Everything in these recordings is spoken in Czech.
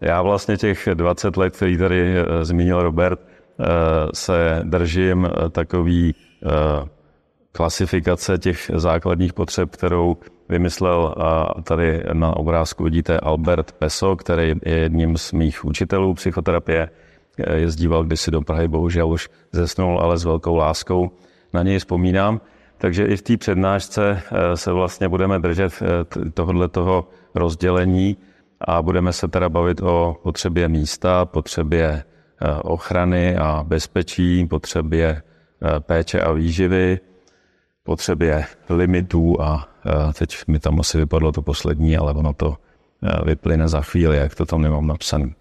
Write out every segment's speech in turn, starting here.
Já vlastně těch 20 let, který tady eh, zmínil Robert, eh, se držím eh, takových Eh, klasifikace těch základních potřeb, kterou vymyslel a tady na obrázku vidíte Albert Peso, který je jedním z mých učitelů psychoterapie. Eh, jezdíval kdysi do Prahy, bohužel už zesnul, ale s velkou láskou. Na něj vzpomínám. Takže i v té přednášce eh, se vlastně budeme držet tohle toho rozdělení a budeme se teda bavit o potřebě místa, potřebě ochrany a bezpečí, potřebě Eh, péče a výživy, potřebě limitů a eh, teď mi tam asi vypadlo to poslední, ale ono to eh, vyplyne za chvíli, jak to tam nemám napsaný.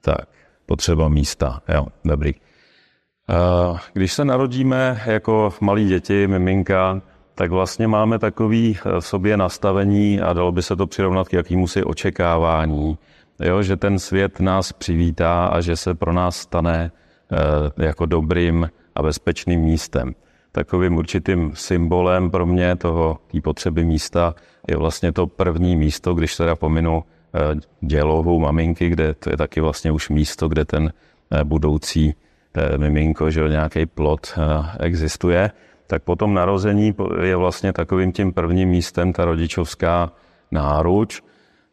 Tak, potřeba místa, jo, dobrý. Když se narodíme jako malí děti, miminka, tak vlastně máme takový v sobě nastavení a dalo by se to přirovnat k jakýmu si očekávání, jo, že ten svět nás přivítá a že se pro nás stane jako dobrým a bezpečným místem. Takovým určitým symbolem pro mě toho té potřeby místa je vlastně to první místo, když teda pominu eh, dělovou maminky, kde to je taky vlastně už místo, kde ten eh, budoucí eh, miminko, že nějaký plot existuje, tak potom narození je vlastně takovým tím prvním místem ta rodičovská náruč.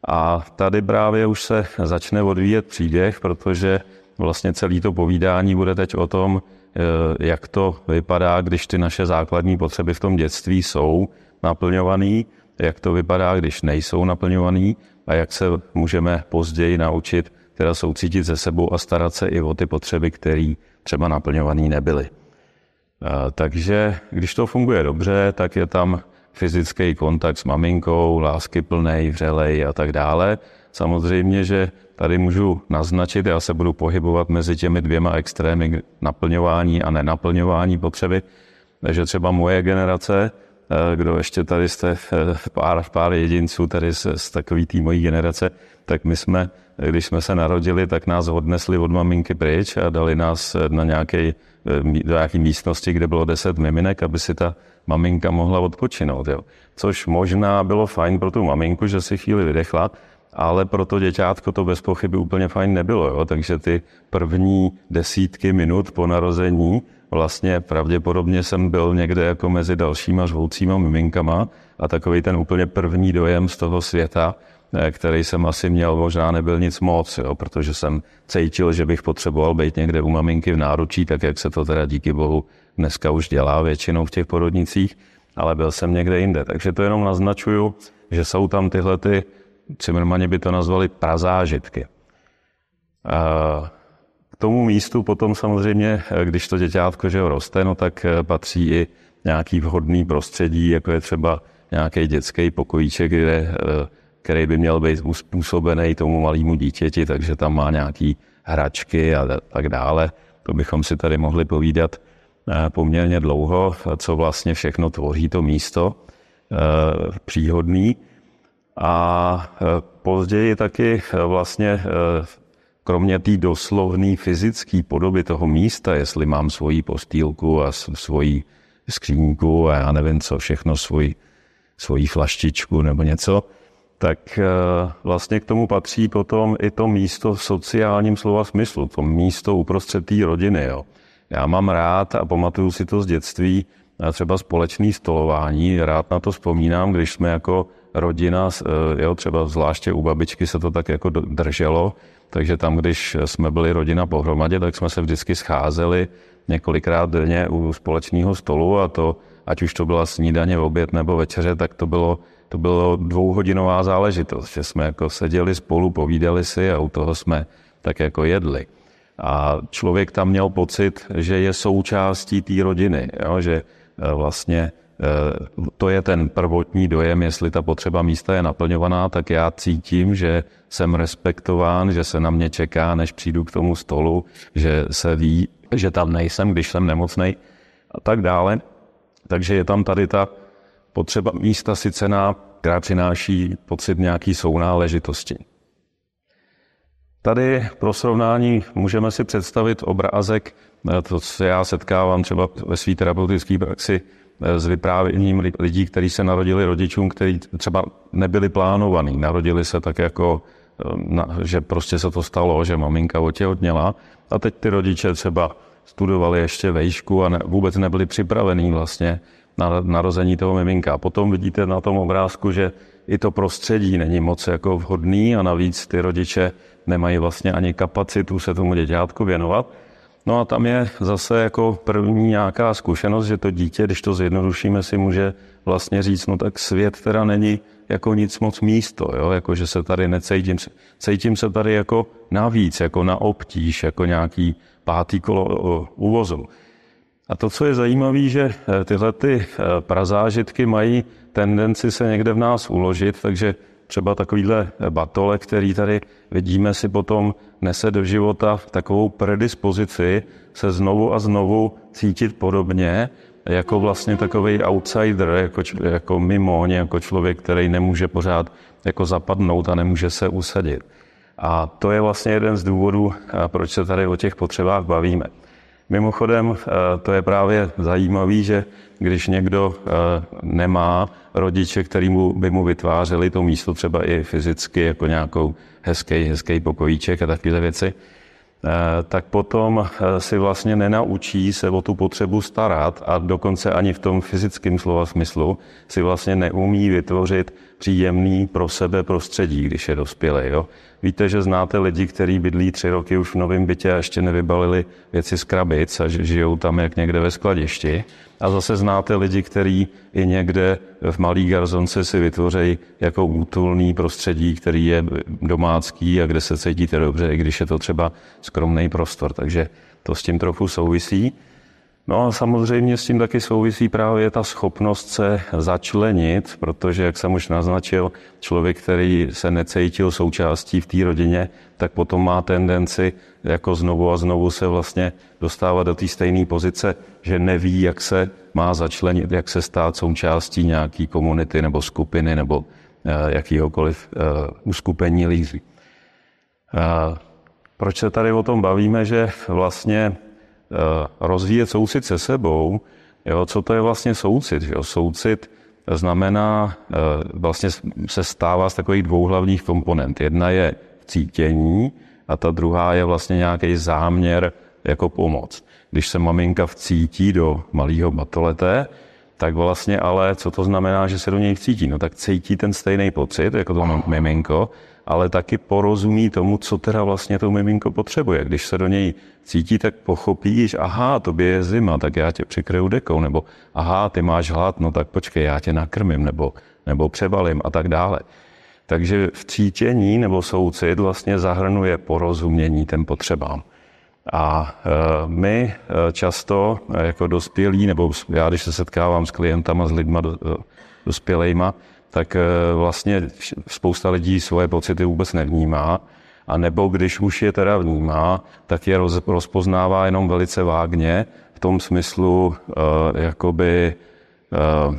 A tady právě už se začne odvíjet příběh, protože vlastně celý to povídání bude teď o tom, Eh, jak to vypadá, když ty naše základní potřeby v tom dětství jsou naplňované, jak to vypadá, když nejsou naplňované a jak se můžeme později naučit teda soucítit se sebou a starat se i o ty potřeby, které třeba naplňované nebyly. Eh, takže když to funguje dobře, tak je tam fyzický kontakt s maminkou, plnej, vřelej a tak dále. Samozřejmě, že tady můžu naznačit, já se budu pohybovat mezi těmi dvěma extrémy naplňování a nenaplňování potřeby. Takže třeba moje generace, eh, kdo ještě tady jste eh, pár, pár jedinců tady z, z takový té mojí generace, tak my jsme, když jsme se narodili, tak nás odnesli od maminky pryč a dali nás eh, na nějaké do nějaké místnosti, kde bylo 10 miminek, aby si ta maminka mohla odpočinout. Jo. Což možná bylo fajn pro tu maminku, že si chvíli vydechla, ale pro to děťátko to bez pochyby úplně fajn nebylo. Jo? Takže ty první desítky minut po narození vlastně pravděpodobně jsem byl někde jako mezi dalšíma žvoucíma miminkama a takový ten úplně první dojem z toho světa, eh, který jsem asi měl, možná nebyl nic moc, jo, protože jsem cítil, že bych potřeboval být někde u maminky v náručí, tak jak se to teda díky bohu dneska už dělá většinou v těch porodnicích, ale byl jsem někde jinde. Takže to jenom naznačuju, že jsou tam tyhle ty Cimrmani by to nazvali prazážitky. K tomu místu potom samozřejmě, když to děťátko že roste, no tak eh, patří i nějaký vhodný prostředí, jako je třeba nějaký dětský pokojíček, kde, eh, který by měl být uspůsobený tomu malému dítěti, takže tam má nějaký hračky a tak dále. To bychom si tady mohli povídat eh, poměrně dlouho, co vlastně všechno tvoří to místo příhodný. A e, později taky e, vlastně e, kromě té doslovné fyzické podoby toho místa, jestli mám svoji postýlku a svoji skřínku a já nevím co, všechno svoji, svoji flaštičku nebo něco, tak vlastně k tomu patří potom i to místo v sociálním slova smyslu, to místo uprostřed té rodiny. Jo. Já mám rád a pamatuju si to z dětství, třeba společný stolování, rád na to vzpomínám, když jsme jako rodina, eh, jo, třeba zvláště u babičky se to tak jako drželo, takže tam, když jsme byli rodina pohromadě, tak jsme se vždycky scházeli několikrát denně u společného stolu a to, ať už to byla snídaně, oběd nebo večeře, tak to bylo, to bylo dvouhodinová záležitost, že jsme jako seděli spolu, povídali si a u toho jsme tak jako jedli. A člověk tam měl pocit, že je součástí té rodiny, jo, že eh, vlastně Eh, to je ten prvotní dojem, jestli ta potřeba místa je naplňovaná, tak já cítím, že jsem respektován, že se na mě čeká, než přijdu k tomu stolu, že se ví, že tam nejsem, když jsem nemocný a tak dále. Takže je tam tady ta potřeba místa sicená, která přináší pocit nějaký sounáležitosti. Tady pro srovnání můžeme si představit obrázek, eh, to co já setkávám třeba ve své terapeutické praxi z vyprávěním lidí, kteří se narodili rodičům, kteří třeba nebyli plánovaní. Narodili se tak jako, ehm, že prostě se to stalo, že maminka otěhotněla a teď ty rodiče třeba studovali ještě vejšku a ne, vůbec nebyli připravení vlastně na narození toho miminka. a Potom vidíte na tom obrázku, že i to prostředí není moc jako vhodný a navíc ty rodiče nemají vlastně ani kapacitu se tomu děťátku věnovat. No a tam je zase jako první nějaká zkušenost, že to dítě, když to zjednodušíme, si může vlastně říct, no tak svět teda není jako nic moc místo, jo? jako že se tady necítím, cítím se tady jako navíc, jako na obtíž, jako nějaký pátý kolo uvozu. A to, co je zajímavé, že e, tyhle ty e, prazážitky mají tendenci se někde v nás uložit, takže třeba takovýhle e, batole, který tady vidíme, si potom nese do života v takovou predispozici se znovu a znovu cítit podobně, jako vlastně takový outsider, jako, jako mimo, jako člověk, který nemůže pořád jako zapadnout a nemůže se usadit. A to je vlastně jeden z důvodů, proč se tady o těch potřebách bavíme. Mimochodem, eh, to je právě zajímavé, že když někdo eh, nemá rodiče, který mu, by mu vytvářeli to místo třeba i fyzicky, jako nějakou hezký, hezký pokojíček a takové věci, Eh, tak potom eh, si vlastně nenaučí se o tu potřebu starat a dokonce ani v tom fyzickém slova smyslu si vlastně neumí vytvořit příjemný pro sebe prostředí, když je dospělý. Jo? Víte, že znáte lidi, kteří bydlí tři roky už v novém bytě a ještě nevybalili věci z krabic a žijou tam jak někde ve skladišti a zase znáte lidi, kteří i někde v malý garzonce si vytvořejí jako útulný prostředí, který je domácký a kde se cítíte dobře, i když je to třeba skromný prostor. Takže to s tím trochu souvisí. No a samozřejmě s tím taky souvisí právě ta schopnost se začlenit, protože, jak jsem už naznačil, člověk, který se necítil součástí v té rodině, tak potom má tendenci jako znovu a znovu se vlastně dostávat do té stejné pozice, že neví, jak se má začlenit, jak se stát součástí nějaké komunity nebo skupiny nebo eh, jakýhokoliv eh, uskupení lízí. Eh, proč se tady o tom bavíme, že vlastně Eh, rozvíjet soucit se sebou. Jo, co to je vlastně soucit? jo? Soucit znamená, eh, vlastně se stává z takových dvou hlavních komponent. Jedna je cítění a ta druhá je vlastně nějaký záměr jako pomoc. Když se maminka vcítí do malého batolete, tak vlastně ale co to znamená, že se do něj vcítí? No tak cítí ten stejný pocit, jako to miminko, ale taky porozumí tomu, co teda vlastně to miminko potřebuje. Když se do něj cítí, tak pochopí, že aha, tobě je zima, tak já tě přikryju dekou, nebo aha, ty máš hlad, no tak počkej, já tě nakrmím, nebo, nebo přebalím a tak dále. Takže v cítění nebo soucit vlastně zahrnuje porozumění těm potřebám. A e, my e, často e, jako dospělí, nebo já když se setkávám s klientama, s lidma dospělejma, tak eh, vlastně spousta lidí svoje pocity vůbec nevnímá. A nebo když už je teda vnímá, tak je rozpoznává jenom velice vágně, v tom smyslu, uh, jakoby uh,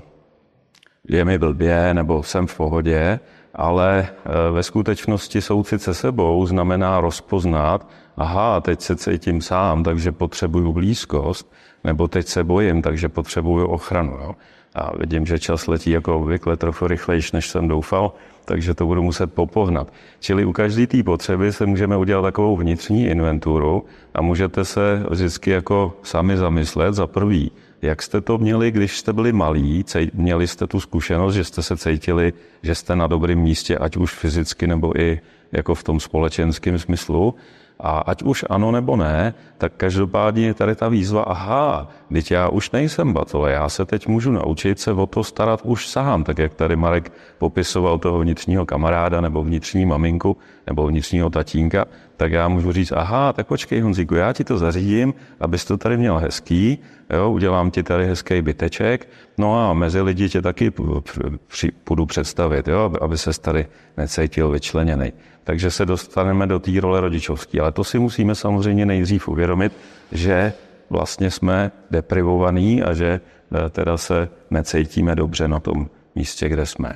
je mi blbě nebo jsem v pohodě, ale uh, ve skutečnosti soucit se sebou znamená rozpoznat, aha, teď se cítím sám, takže potřebuju blízkost, nebo teď se bojím, takže potřebuju ochranu. Jo? a vidím, že čas letí jako obvykle trochu rychlejší, než jsem doufal, takže to budu muset popohnat. Čili u každé té potřeby se můžeme udělat takovou vnitřní inventuru a můžete se vždycky jako sami zamyslet za prvý, jak jste to měli, když jste byli malí, měli jste tu zkušenost, že jste se cítili, že jste na dobrém místě, ať už fyzicky nebo i jako v tom společenském smyslu. A ať už ano nebo ne, tak každopádně je tady ta výzva, aha, Teď já už nejsem batole, já se teď můžu naučit se o to starat už sám, tak jak tady Marek popisoval toho vnitřního kamaráda nebo vnitřní maminku nebo vnitřního tatínka, tak já můžu říct, aha, tak počkej Honzíku, já ti to zařídím, abys to tady měl hezký, jo, udělám ti tady hezký byteček, no a mezi lidi tě taky půjdu představit, jo, aby se tady necítil vyčleněný. Takže se dostaneme do té role rodičovské, ale to si musíme samozřejmě nejdřív uvědomit, že vlastně jsme deprivovaní a že eh, teda se necítíme dobře na tom místě, kde jsme.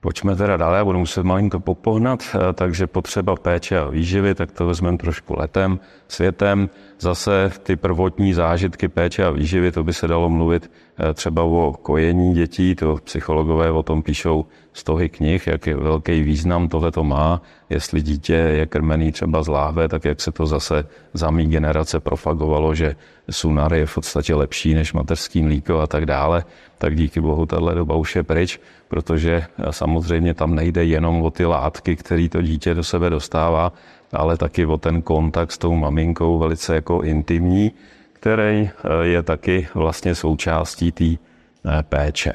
Pojďme teda dále, budu muset malinko popohnat, eh, takže potřeba péče a výživy, tak to vezmeme trošku letem, světem. Zase ty prvotní zážitky péče a výživy, to by se dalo mluvit eh, třeba o kojení dětí, to psychologové o tom píšou stohy knih, jak je velký význam tohle to má. Jestli dítě je krmený třeba z láhve, tak jak se to zase za mý generace propagovalo, že sunar je v podstatě lepší než mateřský mlíko a tak dále, tak díky bohu tahle doba už je pryč, protože samozřejmě tam nejde jenom o ty látky, které to dítě do sebe dostává, ale taky o ten kontakt s tou maminkou velice jako intimní, který eh, je taky vlastně součástí té eh, péče.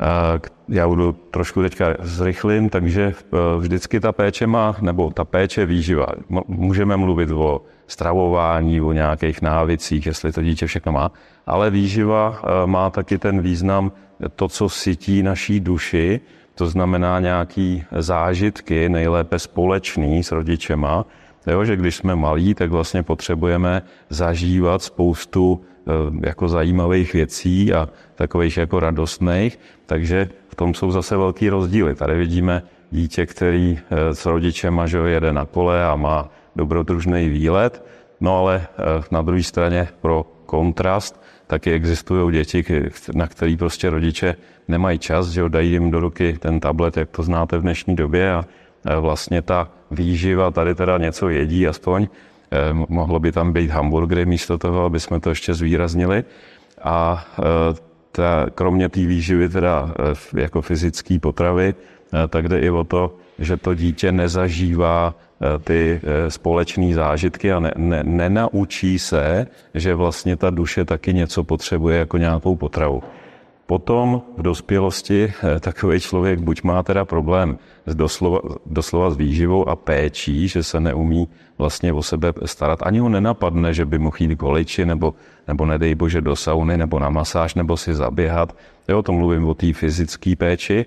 Eh, já budu trošku teďka zrychlím, takže eh, vždycky ta péče má, nebo ta péče výživa. Můžeme mluvit o stravování, o nějakých návicích, jestli to dítě všechno má, ale výživa eh, má taky ten význam, to, co sytí naší duši, to znamená nějaký zážitky, nejlépe společný s rodičema, jo, že když jsme malí, tak vlastně potřebujeme zažívat spoustu Eh, jako zajímavých věcí a takových jako radostných, takže v tom jsou zase velký rozdíly. Tady vidíme dítě, který eh, s rodičem že jede na kole a má dobrodružný výlet, no ale eh, na druhé straně pro kontrast taky existují děti, na který prostě rodiče nemají čas, že dají jim do ruky ten tablet, jak to znáte v dnešní době a vlastně ta výživa, tady teda něco jedí aspoň, Eh, mohlo by tam být hamburgery místo toho, aby jsme to ještě zvýraznili. A eh, ta, kromě té výživy, teda eh, jako fyzické potravy, tak jde i o to, že to dítě nezažívá ty společné zážitky a ne, ne, nenaučí se, že vlastně ta duše taky něco potřebuje jako nějakou potravu. Potom v dospělosti eh, takový člověk buď má teda problém s doslova, doslova s výživou a péčí, že se neumí vlastně o sebe starat. Ani ho nenapadne, že by mohl jít goliči nebo, nebo nedej bože do sauny, nebo na masáž, nebo si zaběhat. Jo, to mluvím o té fyzické péči,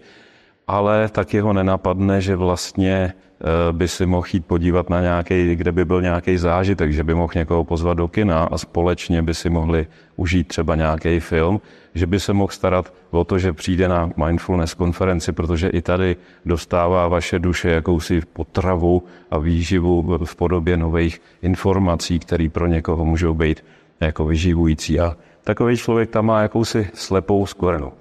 ale taky ho nenapadne, že vlastně Eh, by si mohl jít podívat na nějaký, kde by byl nějaký zážitek, že by mohl někoho pozvat do kina a společně by si mohli užít třeba nějaký film, že by se mohl starat o to, že přijde na mindfulness konferenci, protože i tady dostává vaše duše jakousi potravu a výživu v podobě nových informací, které pro někoho můžou být jako vyživující. A takový člověk tam má jakousi slepou skorenu.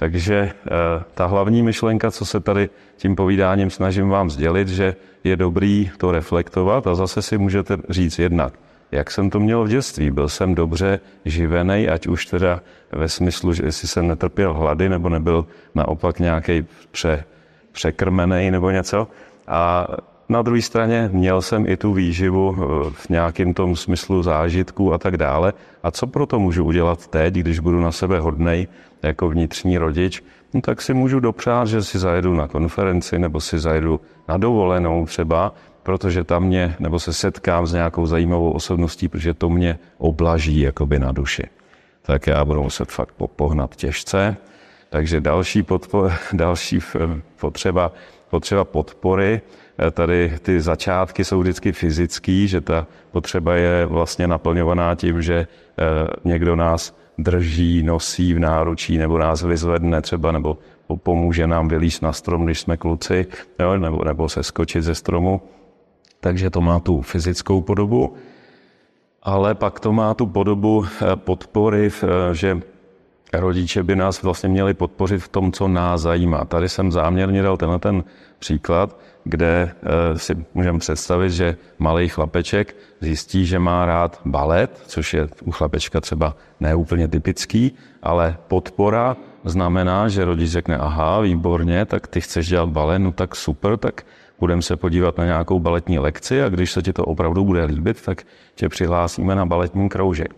Takže eh, ta hlavní myšlenka, co se tady tím povídáním snažím vám sdělit, že je dobrý to reflektovat a zase si můžete říct jednak, jak jsem to měl v dětství. Byl jsem dobře živený, ať už teda ve smyslu, že jestli jsem netrpěl hlady, nebo nebyl naopak nějaký pře, překrmený nebo něco. A na druhé straně měl jsem i tu výživu eh, v nějakém tom smyslu zážitku a tak dále. A co pro to můžu udělat teď, když budu na sebe hodnej jako vnitřní rodič? No tak si můžu dopřát, že si zajedu na konferenci nebo si zajedu na dovolenou třeba, protože tam mě, nebo se setkám s nějakou zajímavou osobností, protože to mě oblaží jakoby na duši. Tak já budu muset fakt popohnat těžce. Takže další, podpo, další potřeba, potřeba podpory Eh, tady ty začátky jsou vždycky fyzický, že ta potřeba je vlastně naplňovaná tím, že eh, někdo nás drží, nosí v náručí nebo nás vyzvedne třeba nebo pomůže nám vylíst na strom, když jsme kluci, jo, nebo, nebo se skočit ze stromu. Takže to má tu fyzickou podobu, ale pak to má tu podobu eh, podpory, že rodiče by nás vlastně měli podpořit v tom, co nás zajímá. Tady jsem záměrně dal tenhle ten příklad, kde eh, si můžeme představit, že malý chlapeček zjistí, že má rád balet, což je u chlapečka třeba neúplně typický, ale podpora znamená, že rodič řekne, aha, výborně, tak ty chceš dělat balet, no tak super, tak budeme se podívat na nějakou baletní lekci a když se ti to opravdu bude líbit, tak tě přihlásíme na baletní kroužek.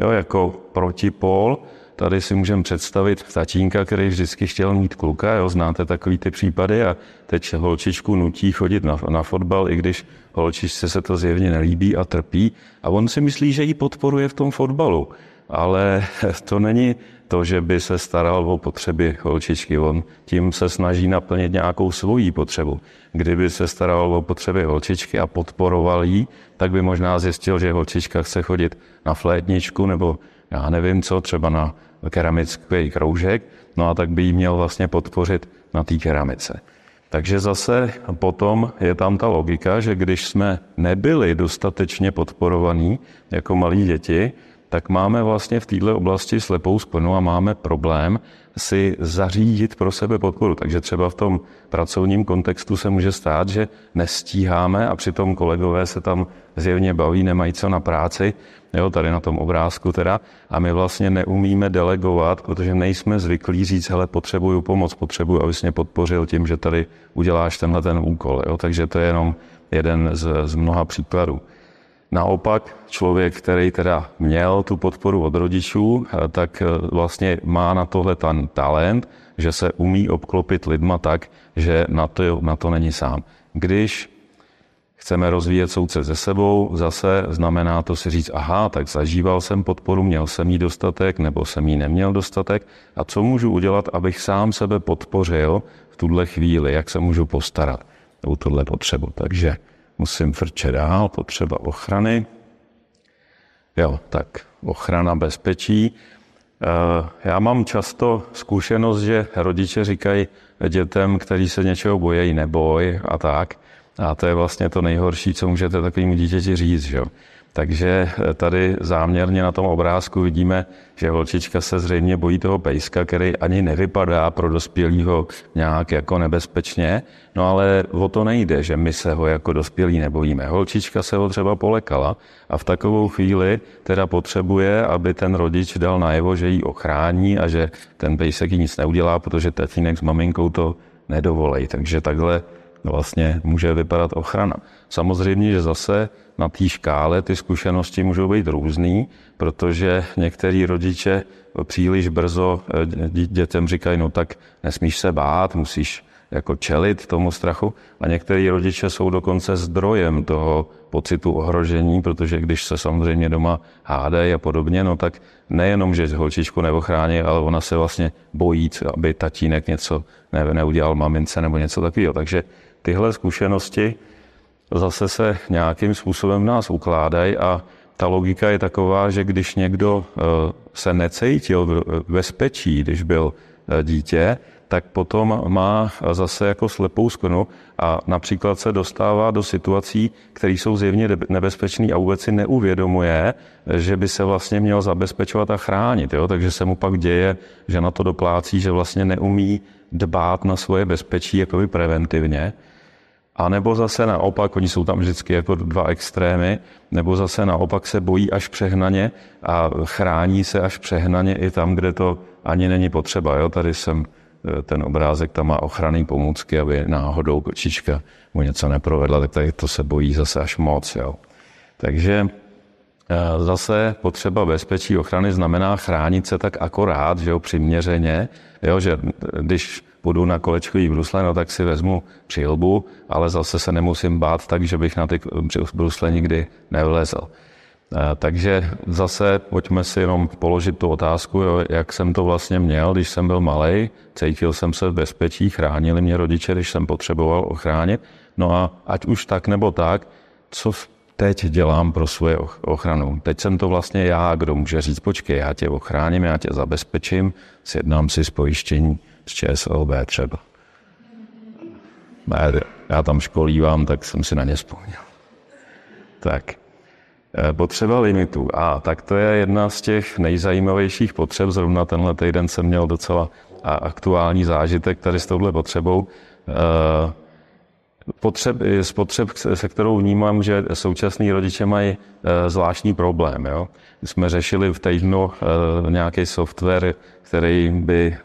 Jo, jako protipol tady si můžeme představit tatínka, který vždycky chtěl mít kluka, jo, znáte takový ty případy a teď holčičku nutí chodit na, na fotbal, i když holčičce se to zjevně nelíbí a trpí a on si myslí, že ji podporuje v tom fotbalu, ale to není to, že by se staral o potřeby holčičky. On tím se snaží naplnit nějakou svoji potřebu. Kdyby se staral o potřeby holčičky a podporoval ji, tak by možná zjistil, že holčička chce chodit na flétničku nebo já nevím co, třeba na keramický kroužek, no a tak by ji měl vlastně podpořit na té keramice. Takže zase potom je tam ta logika, že když jsme nebyli dostatečně podporovaní jako malí děti, tak máme vlastně v této oblasti slepou sklonu a máme problém si zařídit pro sebe podporu. Takže třeba v tom pracovním kontextu se může stát, že nestíháme a přitom kolegové se tam zjevně baví, nemají co na práci jo, tady na tom obrázku teda, a my vlastně neumíme delegovat, protože nejsme zvyklí říct, hele, potřebuju pomoc, potřebuju, abys mě podpořil tím, že tady uděláš tenhle ten úkol, jo, takže to je jenom jeden z, z mnoha příkladů. Naopak člověk, který teda měl tu podporu od rodičů, eh, tak eh, vlastně má na tohle ten talent, že se umí obklopit lidma tak, že na to, na to není sám. Když chceme rozvíjet soudce ze sebou, zase znamená to si říct, aha, tak zažíval jsem podporu, měl jsem jí dostatek, nebo jsem jí neměl dostatek a co můžu udělat, abych sám sebe podpořil v tuhle chvíli, jak se můžu postarat o tuhle potřebu. Takže musím frčet dál, potřeba ochrany. Jo, tak ochrana bezpečí. Eh, já mám často zkušenost, že rodiče říkají dětem, kteří se něčeho bojejí, neboj a tak – a to je vlastně to nejhorší, co můžete takovým dítěti říct. Že? Takže eh, tady záměrně na tom obrázku vidíme, že holčička se zřejmě bojí toho pejska, který ani nevypadá pro dospělého nějak jako nebezpečně, no ale o to nejde, že my se ho jako dospělí nebojíme. Holčička se ho třeba polekala a v takovou chvíli teda potřebuje, aby ten rodič dal najevo, že ji ochrání a že ten pejsek ji nic neudělá, protože tatínek s maminkou to nedovolej. Takže takhle vlastně může vypadat ochrana. Samozřejmě, že zase na té škále ty zkušenosti můžou být různý, protože někteří rodiče příliš brzo eh, dětem říkají, no tak nesmíš se bát, musíš jako čelit tomu strachu a některý rodiče jsou dokonce zdrojem toho pocitu ohrožení, protože když se samozřejmě doma hádají a podobně, no tak nejenom, že holčičku neochrání, ale ona se vlastně bojí, aby tatínek něco neudělal mamince nebo něco takového. Takže tyhle zkušenosti zase se nějakým způsobem v nás ukládají a ta logika je taková, že když někdo eh, se necítil v bezpečí, když byl eh, dítě, tak potom má zase jako slepou sklenu a například se dostává do situací, které jsou zjevně nebezpečné a vůbec si neuvědomuje, že by se vlastně měl zabezpečovat a chránit. Jo? Takže se mu pak děje, že na to doplácí, že vlastně neumí dbát na svoje bezpečí jakoby preventivně. A nebo zase naopak, oni jsou tam vždycky jako dva extrémy, nebo zase naopak se bojí až přehnaně a chrání se až přehnaně i tam, kde to ani není potřeba. Jo? Tady jsem Eh, ten obrázek tam má ochranný pomůcky, aby náhodou kočička mu něco neprovedla, tak tady to se bojí zase až moc. Jo. Takže eh, zase potřeba bezpečí ochrany znamená chránit se tak akorát, že jo, přiměřeně, jo, že eh, když půjdu na kolečkový brusle, no tak si vezmu přilbu, ale zase se nemusím bát tak, že bych na ty brusle nikdy nevlezl. Eh, takže zase pojďme si jenom položit tu otázku, jo, jak jsem to vlastně měl, když jsem byl malý, cítil jsem se v bezpečí, chránili mě rodiče, když jsem potřeboval ochránit. No a ať už tak nebo tak, co teď dělám pro svoje ochranu? Teď jsem to vlastně já, kdo může říct, počkej, já tě ochráním, já tě zabezpečím, sjednám si s z ČSLB třeba. já tam školívám, tak jsem si na ně vzpomněl. Tak. Eh, potřeba limitu. A tak to je jedna z těch nejzajímavějších potřeb. Zrovna tenhle týden jsem měl docela aktuální zážitek tady s touhle potřebou. Eh, potřeb, potřeb se kterou vnímám, že současní rodiče mají e, zvláštní problém. Jo? Jsme řešili v týdnu e, nějaký software, který by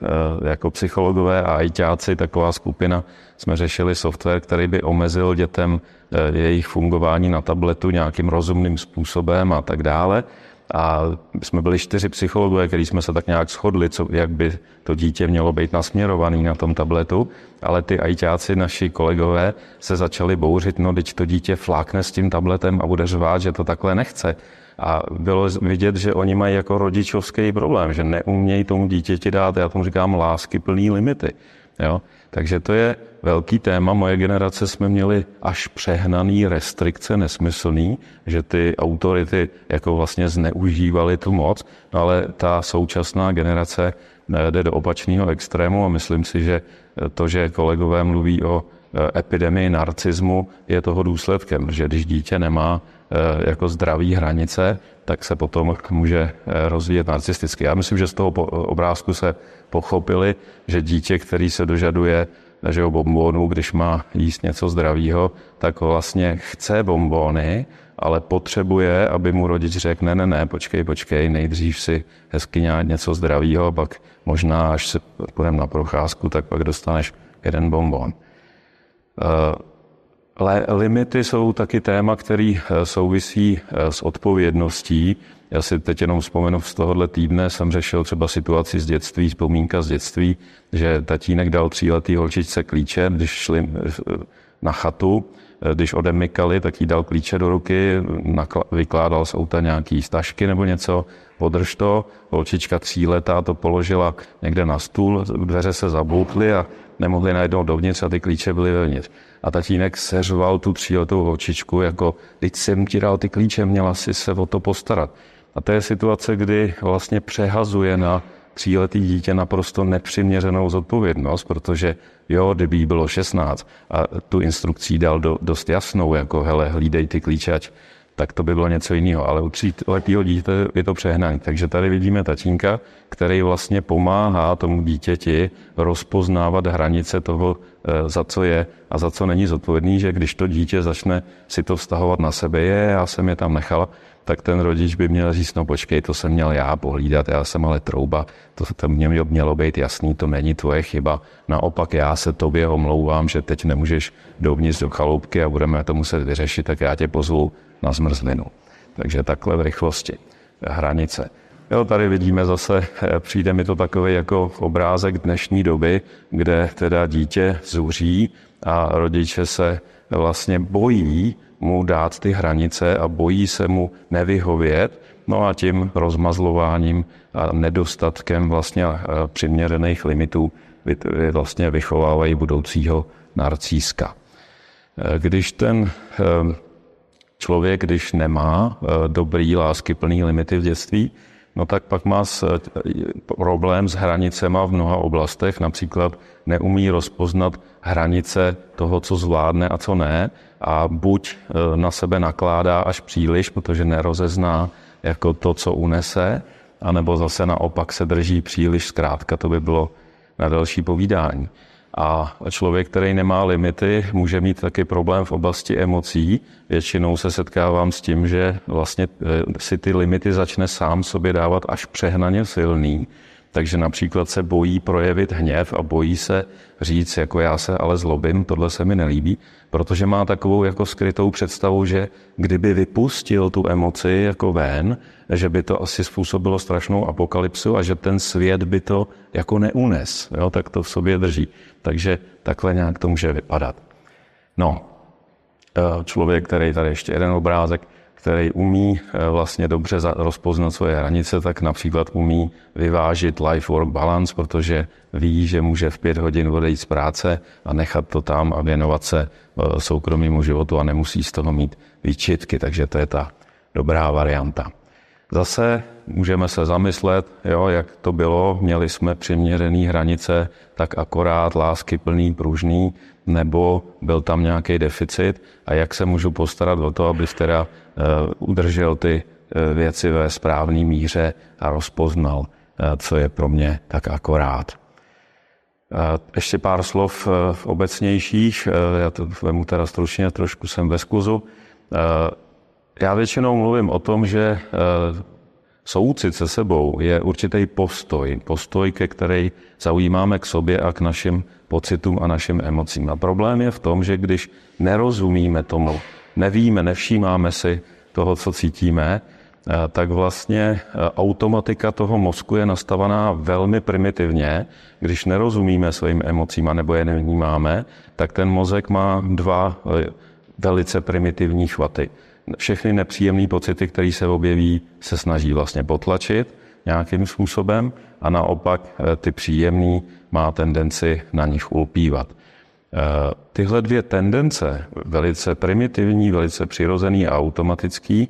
e, jako psychologové a ITáci, taková skupina, jsme řešili software, který by omezil dětem jejich fungování na tabletu nějakým rozumným způsobem a tak dále. A jsme byli čtyři psychologové, kteří jsme se tak nějak shodli, co, jak by to dítě mělo být nasměrovaný na tom tabletu, ale ty ajťáci, naši kolegové, se začali bouřit, no teď to dítě flákne s tím tabletem a bude řvát, že to takhle nechce. A bylo vidět, že oni mají jako rodičovský problém, že neumějí tomu dítěti dát, já tomu říkám, lásky plný limity. Jo? Takže to je velký téma. Moje generace jsme měli až přehnaný restrikce nesmyslný, že ty autority jako vlastně zneužívaly tu moc, no ale ta současná generace eh, jde do opačného extrému a myslím si, že eh, to, že kolegové mluví o eh, epidemii narcismu, je toho důsledkem, že když dítě nemá jako zdravý hranice, tak se potom může eh, rozvíjet narcisticky. Já myslím, že z toho eh, obrázku se pochopili, že dítě, který se dožaduje našeho bombónu, když má jíst něco zdravého, tak vlastně chce bombóny, ale potřebuje, aby mu rodič řekl, ne, ne, ne, počkej, počkej, nejdřív si hezky nějak něco zdravého, pak možná, až se půjdeme na procházku, tak pak dostaneš jeden bonbon. Uh, limity jsou taky téma, který eh, souvisí eh, s odpovědností. Já si teď jenom vzpomenu, z tohohle týdne jsem řešil třeba situaci z dětství, vzpomínka z dětství, že tatínek dal tříletý holčičce klíče, když šli eh, na chatu, když odemykali, tak jí dal klíče do ruky, vykládal z auta nějaký stašky nebo něco, podrž to, holčička tří letá to položila někde na stůl, dveře se zabloukly a nemohli najednou dovnitř a ty klíče byly vevnitř. A tatínek seřval tu tříletou holčičku, jako teď jsem ti dal ty klíče, měla si se o to postarat. A to je situace, kdy vlastně přehazuje na tříletý dítě naprosto nepřiměřenou zodpovědnost, protože jo, kdyby jí bylo 16 a tu instrukcí dal do, dost jasnou, jako hele, hlídej ty klíče, ať tak to by bylo něco jiného. Ale u tříletého dítě je to přehnané. Takže tady vidíme tatínka, který vlastně pomáhá tomu dítěti rozpoznávat hranice toho, eh, za co je a za co není zodpovědný, že když to dítě začne si to vztahovat na sebe, je, já jsem je tam nechal, tak ten rodič by měl říct, no počkej, to jsem měl já pohlídat, já jsem ale trouba, to, to mě mělo být jasný, to není tvoje chyba. Naopak já se tobě omlouvám, že teď nemůžeš dovnitř do chaloupky a budeme to muset vyřešit, tak já tě pozvu na zmrzlinu. Takže takhle v rychlosti hranice. Jo, tady vidíme zase, eh, přijde mi to takový jako obrázek dnešní doby, kde teda dítě zuří a rodiče se vlastně bojí mu dát ty hranice a bojí se mu nevyhovět, no a tím rozmazlováním a nedostatkem vlastně eh, přiměřených limitů vlastně vychovávají budoucího narcíska. Eh, když ten člověk, když nemá eh, dobrý, láskyplný limity v dětství, no tak pak má s, eh, problém s hranicema v mnoha oblastech, například neumí rozpoznat hranice toho, co zvládne a co ne a buď eh, na sebe nakládá až příliš, protože nerozezná jako to, co unese, anebo zase naopak se drží příliš zkrátka, to by bylo na další povídání. A člověk, který nemá limity, může mít taky problém v oblasti emocí. Většinou se setkávám s tím, že vlastně eh, si ty limity začne sám sobě dávat až přehnaně silný. Takže například se bojí projevit hněv a bojí se říct, jako já se ale zlobím, tohle se mi nelíbí, protože má takovou jako skrytou představu, že kdyby vypustil tu emoci jako ven, že by to asi způsobilo strašnou apokalypsu a že ten svět by to jako neunes, jo, tak to v sobě drží. Takže takhle nějak to může vypadat. No, eh, člověk, který tady ještě jeden obrázek, který umí eh, vlastně dobře rozpoznat svoje hranice, tak například umí vyvážit life-work balance, protože ví, že může v pět hodin odejít z práce a nechat to tam a věnovat se eh, soukromému životu a nemusí z toho mít výčitky, takže to je ta dobrá varianta. Zase můžeme se zamyslet, jo, jak to bylo, měli jsme přiměřené hranice, tak akorát lásky plný, pružný, nebo byl tam nějaký deficit a jak se můžu postarat o to, abys teda eh, udržel ty eh, věci ve správné míře a rozpoznal, eh, co je pro mě tak akorát. Ještě pár slov obecnějších, já to vemu teda stručně, trošku jsem ve skluzu. Já většinou mluvím o tom, že eh, soucit se sebou je určitý postoj, postoj, ke který zaujímáme k sobě a k našim pocitům a našim emocím. A problém je v tom, že když nerozumíme tomu, nevíme, nevšímáme si toho, co cítíme, eh, tak vlastně eh, automatika toho mozku je nastavená velmi primitivně. Když nerozumíme svým emocím a nebo je nevnímáme, tak ten mozek má dva velice primitivní chvaty všechny nepříjemné pocity, které se objeví, se snaží vlastně potlačit nějakým způsobem a naopak eh, ty příjemný má tendenci na nich ulpívat. Eh, tyhle dvě tendence, velice primitivní, velice přirozený a automatický,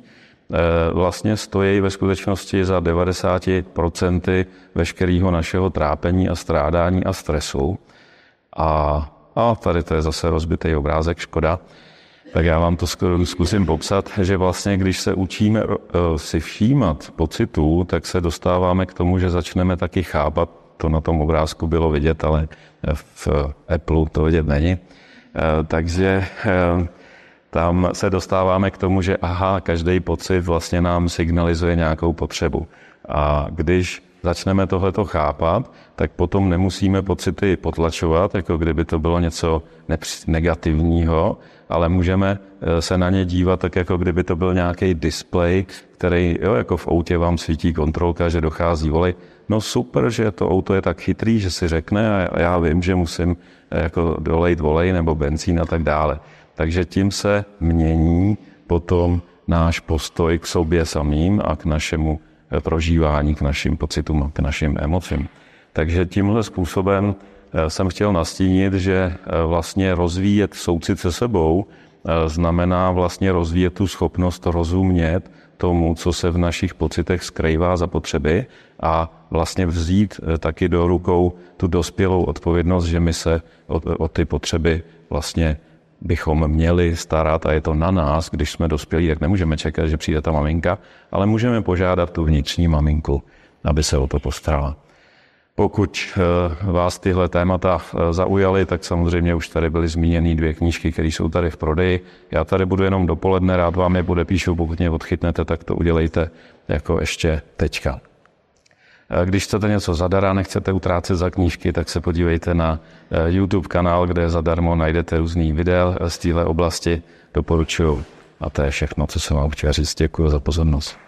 eh, vlastně stojí ve skutečnosti za 90% veškerého našeho trápení a strádání a stresu. A, a tady to je zase rozbitý obrázek, škoda. Tak já vám to zkusím popsat, že vlastně, když se učíme eh, si všímat pocitů, tak se dostáváme k tomu, že začneme taky chápat, to na tom obrázku bylo vidět, ale v Apple to vidět není. Eh, takže eh, tam se dostáváme k tomu, že aha, každý pocit vlastně nám signalizuje nějakou potřebu. A když začneme tohleto chápat, tak potom nemusíme pocity potlačovat, jako kdyby to bylo něco negativního, ale můžeme eh, se na ně dívat tak, jako kdyby to byl nějaký displej, který jo, jako v autě vám svítí kontrolka, že dochází voli. No super, že to auto je tak chytrý, že si řekne a já vím, že musím eh, jako dolejt volej nebo benzín a tak dále. Takže tím se mění potom náš postoj k sobě samým a k našemu prožívání, k našim pocitům, k našim emocím. Takže tímhle způsobem eh, jsem chtěl nastínit, že eh, vlastně rozvíjet soucit se sebou eh, znamená vlastně rozvíjet tu schopnost rozumět tomu, co se v našich pocitech skrývá za potřeby a vlastně vzít taky do rukou tu dospělou odpovědnost, že my se o, ty potřeby vlastně bychom měli starat a je to na nás, když jsme dospělí, tak nemůžeme čekat, že přijde ta maminka, ale můžeme požádat tu vnitřní maminku, aby se o to postarala. Pokud eh, vás tyhle témata eh, zaujaly, tak samozřejmě už tady byly zmíněny dvě knížky, které jsou tady v prodeji. Já tady budu jenom dopoledne, rád vám je podepíšu, pokud mě odchytnete, tak to udělejte jako ještě teďka. Eh, když chcete něco zadara, nechcete utrácet za knížky, tak se podívejte na eh, YouTube kanál, kde zadarmo najdete různý videa eh, z téhle oblasti. Doporučuju. A to je všechno, co jsem vám chtěl říct. Děkuji za pozornost.